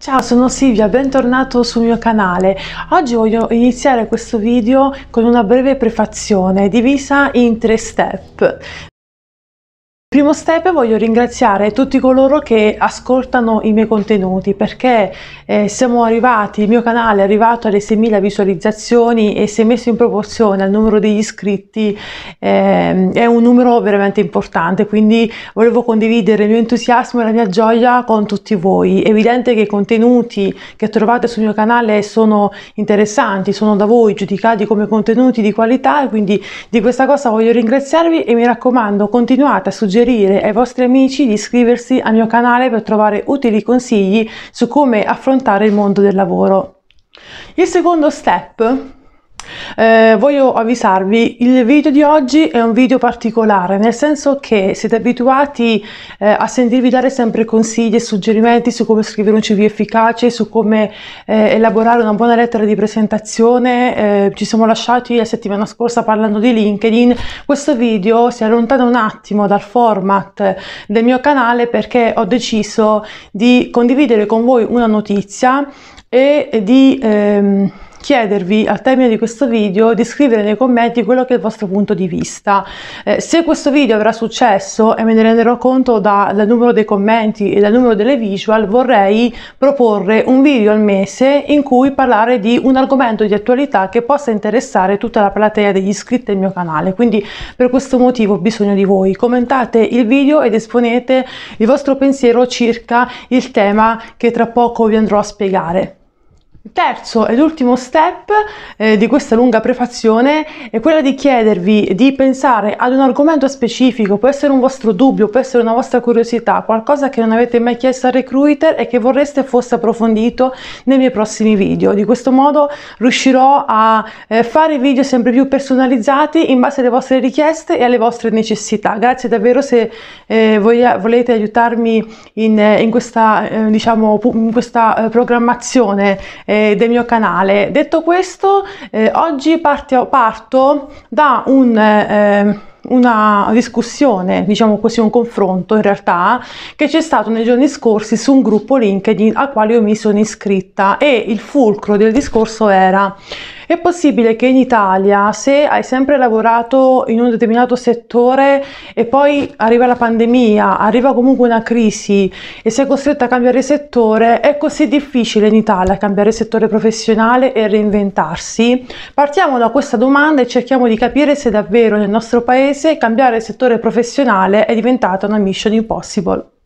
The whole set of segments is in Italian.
Ciao, sono Silvia, bentornato sul mio canale. Oggi voglio iniziare questo video con una breve prefazione divisa in tre step. Primo step voglio ringraziare tutti coloro che ascoltano i miei contenuti perché eh, siamo arrivati, il mio canale è arrivato alle 6.000 visualizzazioni e se messo in proporzione al numero degli iscritti eh, è un numero veramente importante quindi volevo condividere il mio entusiasmo e la mia gioia con tutti voi. È evidente che i contenuti che trovate sul mio canale sono interessanti, sono da voi giudicati come contenuti di qualità e quindi di questa cosa voglio ringraziarvi e mi raccomando continuate a suggerire suggerire ai vostri amici di iscriversi al mio canale per trovare utili consigli su come affrontare il mondo del lavoro. Il secondo step eh, voglio avvisarvi, il video di oggi è un video particolare, nel senso che siete abituati eh, a sentirvi dare sempre consigli e suggerimenti su come scrivere un CV efficace, su come eh, elaborare una buona lettera di presentazione. Eh, ci siamo lasciati la settimana scorsa parlando di LinkedIn. Questo video si allontana un attimo dal format del mio canale perché ho deciso di condividere con voi una notizia e di... Ehm, chiedervi al termine di questo video di scrivere nei commenti quello che è il vostro punto di vista. Eh, se questo video avrà successo e me ne renderò conto dal numero dei commenti e dal numero delle visual, vorrei proporre un video al mese in cui parlare di un argomento di attualità che possa interessare tutta la platea degli iscritti al mio canale. Quindi per questo motivo ho bisogno di voi. Commentate il video ed esponete il vostro pensiero circa il tema che tra poco vi andrò a spiegare. Terzo ed ultimo step eh, di questa lunga prefazione è quella di chiedervi di pensare ad un argomento specifico, può essere un vostro dubbio, può essere una vostra curiosità, qualcosa che non avete mai chiesto al recruiter e che vorreste fosse approfondito nei miei prossimi video. Di questo modo riuscirò a eh, fare video sempre più personalizzati in base alle vostre richieste e alle vostre necessità. Grazie davvero se eh, voglia, volete aiutarmi in, eh, in questa, eh, diciamo, in questa eh, programmazione eh, del mio canale. Detto questo, eh, oggi partio, parto da un... Eh, una discussione, diciamo così, un confronto in realtà che c'è stato nei giorni scorsi su un gruppo LinkedIn al quale io mi sono iscritta e il fulcro del discorso era è possibile che in Italia, se hai sempre lavorato in un determinato settore e poi arriva la pandemia, arriva comunque una crisi e sei costretta a cambiare settore, è così difficile in Italia cambiare settore professionale e reinventarsi? Partiamo da questa domanda e cerchiamo di capire se davvero nel nostro paese cambiare settore professionale è diventata una mission impossible.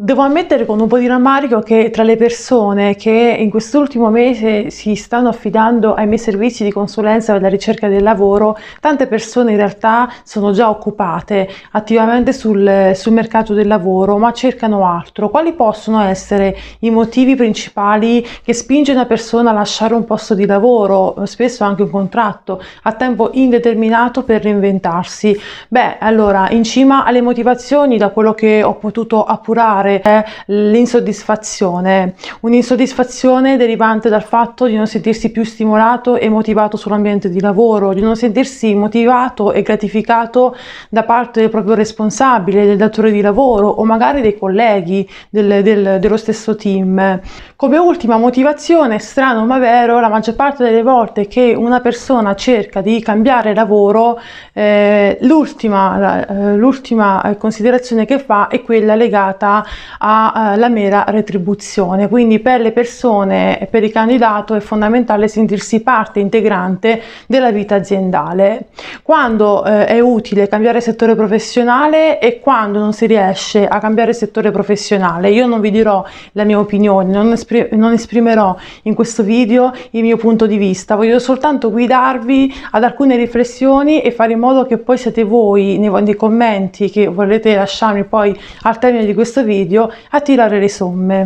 Devo ammettere con un po' di rammarico che tra le persone che in quest'ultimo mese si stanno affidando ai miei servizi di consulenza per la ricerca del lavoro, tante persone in realtà sono già occupate attivamente sul, sul mercato del lavoro, ma cercano altro. Quali possono essere i motivi principali che spinge una persona a lasciare un posto di lavoro, spesso anche un contratto, a tempo indeterminato per reinventarsi? Beh, allora, in cima alle motivazioni, da quello che ho potuto appurare, particolare è eh, l'insoddisfazione, un'insoddisfazione derivante dal fatto di non sentirsi più stimolato e motivato sull'ambiente di lavoro, di non sentirsi motivato e gratificato da parte del proprio responsabile, del datore di lavoro o magari dei colleghi del, del, dello stesso team. Come ultima motivazione, strano ma vero, la maggior parte delle volte che una persona cerca di cambiare lavoro, eh, l'ultima, eh, l'ultima eh, considerazione che fa è quella legata alla eh, mera retribuzione. Quindi per le persone, per il candidato è fondamentale sentirsi parte integrante della vita aziendale. Quando eh, è utile cambiare settore professionale e quando non si riesce a cambiare settore professionale. Io non vi dirò la mia opinione, non, esprim- non esprimerò in questo video il mio punto di vista, voglio soltanto guidarvi ad alcune riflessioni e fare in modo che poi siate voi nei, nei commenti che volete lasciarmi poi al termine di questo video video a tirare le somme.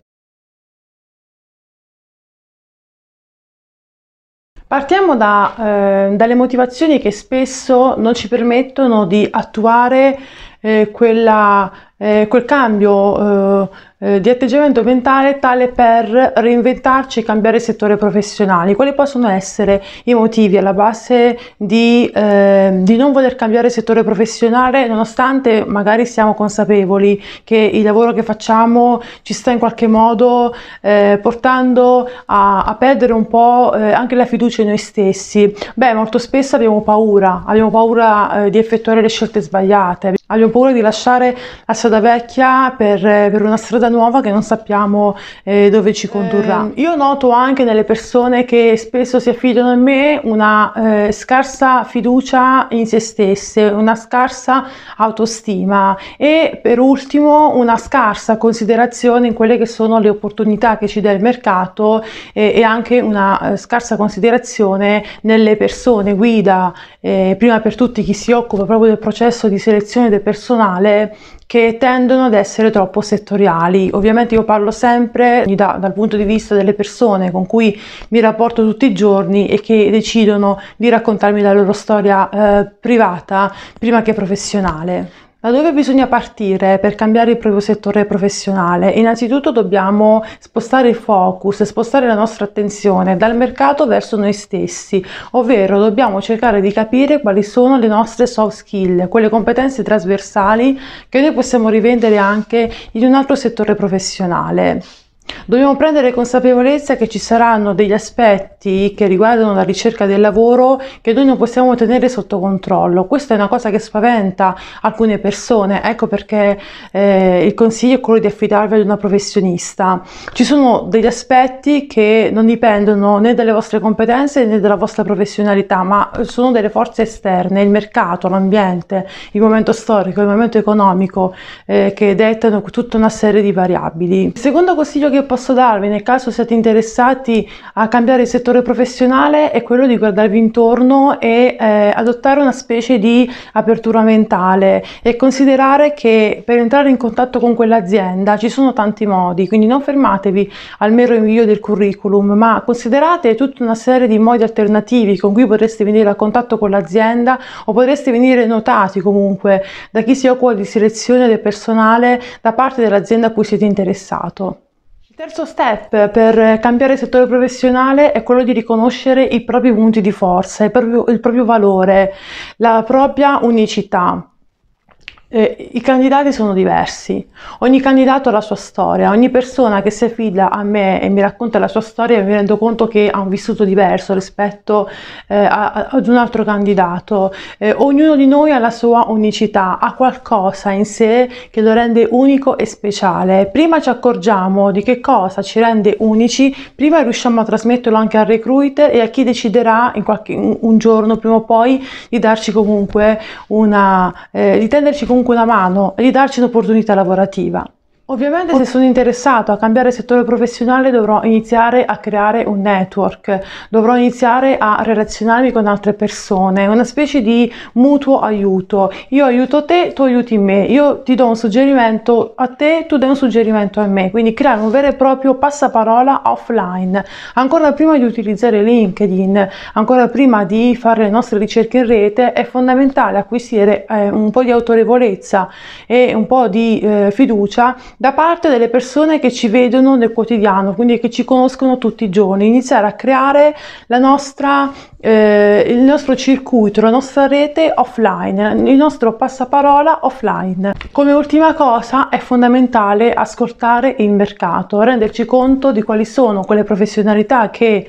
Partiamo da, eh, dalle motivazioni che spesso non ci permettono di attuare eh, quella, eh, quel cambio eh, eh, di atteggiamento mentale tale per reinventarci e cambiare settore professionale. Quali possono essere i motivi alla base di, eh, di non voler cambiare settore professionale nonostante magari siamo consapevoli che il lavoro che facciamo ci sta in qualche modo eh, portando a, a, perdere un po' eh, anche la fiducia in noi stessi? Beh, molto spesso abbiamo paura, abbiamo paura eh, di effettuare le scelte sbagliate, abbiamo paura di lasciare la strada vecchia per, per una strada nuova che non sappiamo eh, dove ci condurrà. Eh, io noto anche nelle persone che spesso si affidano a me una eh, scarsa fiducia in se stesse, una scarsa autostima e per ultimo una scarsa considerazione in quelle che sono le opportunità che ci dà il mercato eh, e anche una eh, scarsa considerazione nelle persone guida, eh, prima per tutti chi si occupa proprio del processo di selezione del personale che tendono ad essere troppo settoriali. Ovviamente io parlo sempre da, dal punto di vista delle persone con cui mi rapporto tutti i giorni e che decidono di raccontarmi la loro storia eh, privata prima che professionale. Da dove bisogna partire per cambiare il proprio settore professionale? Innanzitutto dobbiamo spostare il focus, spostare la nostra attenzione dal mercato verso noi stessi, ovvero dobbiamo cercare di capire quali sono le nostre soft skill, quelle competenze trasversali che noi possiamo rivendere anche in un altro settore professionale. Dobbiamo prendere consapevolezza che ci saranno degli aspetti che riguardano la ricerca del lavoro che noi non possiamo tenere sotto controllo. Questa è una cosa che spaventa alcune persone, ecco perché eh, il consiglio è quello di affidarvi ad una professionista. Ci sono degli aspetti che non dipendono né dalle vostre competenze né dalla vostra professionalità, ma sono delle forze esterne, il mercato, l'ambiente, il momento storico, il momento economico eh, che dettano tutta una serie di variabili. Il secondo consiglio che consiglio posso darvi nel caso siate interessati a cambiare il settore professionale è quello di guardarvi intorno e eh, adottare una specie di apertura mentale e considerare che per entrare in contatto con quell'azienda ci sono tanti modi, quindi non fermatevi al mero invio del curriculum, ma considerate tutta una serie di modi alternativi con cui potreste venire a contatto con l'azienda o potreste venire notati comunque da chi si occupa di selezione del personale da parte dell'azienda a cui siete interessati. Terzo step per cambiare settore professionale è quello di riconoscere i propri punti di forza, il proprio, il proprio valore, la propria unicità eh, i candidati sono diversi, ogni candidato ha la sua storia, ogni persona che si affida a me e mi racconta la sua storia mi rendo conto che ha un vissuto diverso rispetto eh, a, ad un altro candidato, eh, ognuno di noi ha la sua unicità, ha qualcosa in sé che lo rende unico e speciale, prima ci accorgiamo di che cosa ci rende unici, prima riusciamo a trasmetterlo anche al recruiter e a chi deciderà in qualche, un giorno prima o poi di darci comunque una, eh, di tenderci comunque comunque una mano e di darci un'opportunità lavorativa. Ovviamente se sono interessato a cambiare settore professionale dovrò iniziare a creare un network, dovrò iniziare a relazionarmi con altre persone, una specie di mutuo aiuto. Io aiuto te, tu aiuti me, io ti do un suggerimento a te, tu dai un suggerimento a me, quindi creare un vero e proprio passaparola offline. Ancora prima di utilizzare LinkedIn, ancora prima di fare le nostre ricerche in rete, è fondamentale acquisire eh, un po' di autorevolezza e un po' di eh, fiducia da parte delle persone che ci vedono nel quotidiano, quindi che ci conoscono tutti i giorni, iniziare a creare nostra, eh, il nostro circuito, la nostra rete offline, il nostro passaparola offline. Come ultima cosa è fondamentale ascoltare il mercato, renderci conto di quali sono quelle professionalità che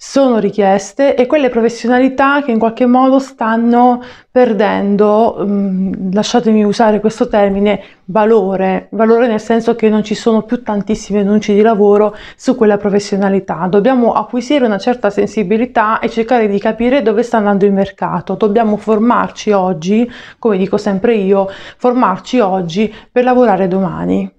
sono richieste e quelle professionalità che in qualche modo stanno perdendo, mm, lasciatemi usare questo termine, valore, valore nel senso che non ci sono più tantissimi annunci di lavoro su quella professionalità. Dobbiamo acquisire una certa sensibilità e cercare di capire dove sta andando il mercato. Dobbiamo formarci oggi, come dico sempre io, formarci oggi per lavorare domani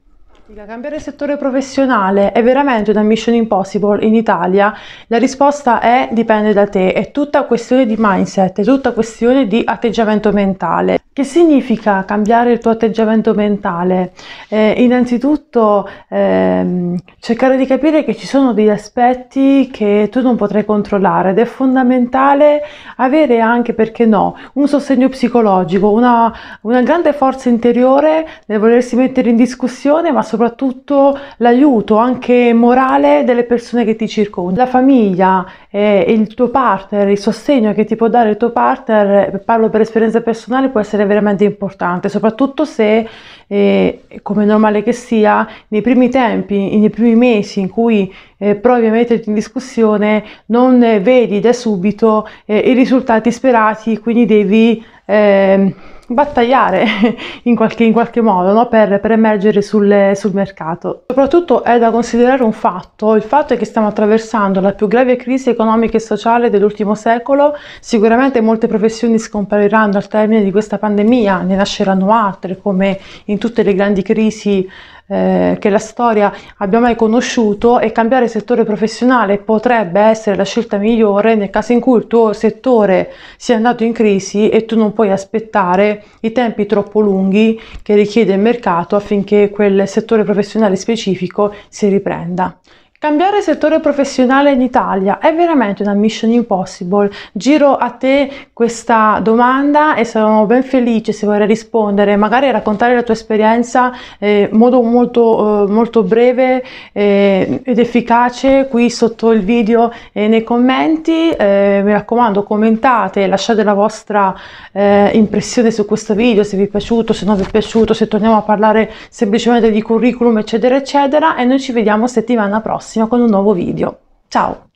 pratica cambiare settore professionale è veramente una mission impossible in Italia? La risposta è dipende da te, è tutta questione di mindset, è tutta questione di atteggiamento mentale. Che significa cambiare il tuo atteggiamento mentale? Eh, innanzitutto ehm, cercare di capire che ci sono degli aspetti che tu non potrai controllare ed è fondamentale avere anche, perché no, un sostegno psicologico, una, una grande forza interiore nel volersi mettere in discussione ma soprattutto soprattutto l'aiuto anche morale delle persone che ti circondano. La famiglia, eh, il tuo partner, il sostegno che ti può dare il tuo partner, parlo per esperienza personale, può essere veramente importante, soprattutto se, eh, come è normale che sia, nei primi tempi, nei primi mesi in cui eh, provi a metterti in discussione, non eh, vedi da subito eh, i risultati sperati, quindi devi... Ehm, battagliare in qualche, in qualche modo no? per, per, emergere sul, sul mercato. Soprattutto è da considerare un fatto, il fatto è che stiamo attraversando la più grave crisi economica e sociale dell'ultimo secolo, sicuramente molte professioni scompariranno al termine di questa pandemia, ne nasceranno altre come in tutte le grandi crisi eh, che la storia abbia mai conosciuto e cambiare settore professionale potrebbe essere la scelta migliore nel caso in cui il tuo settore sia andato in crisi e tu non puoi aspettare i tempi troppo lunghi che richiede il mercato affinché quel settore professionale specifico si riprenda. Cambiare settore professionale in Italia è veramente una mission impossible? Giro a te questa domanda e sarò ben felice se vorrai rispondere, magari raccontare la tua esperienza eh, in eh, modo molto, eh, molto breve eh, ed efficace qui sotto il video e nei commenti. Eh, mi raccomando commentate, lasciate la vostra eh, impressione su questo video, se vi è piaciuto, se non vi è piaciuto, se torniamo a parlare semplicemente di curriculum eccetera eccetera e noi ci vediamo settimana prossima prossima con un nuovo video. Ciao!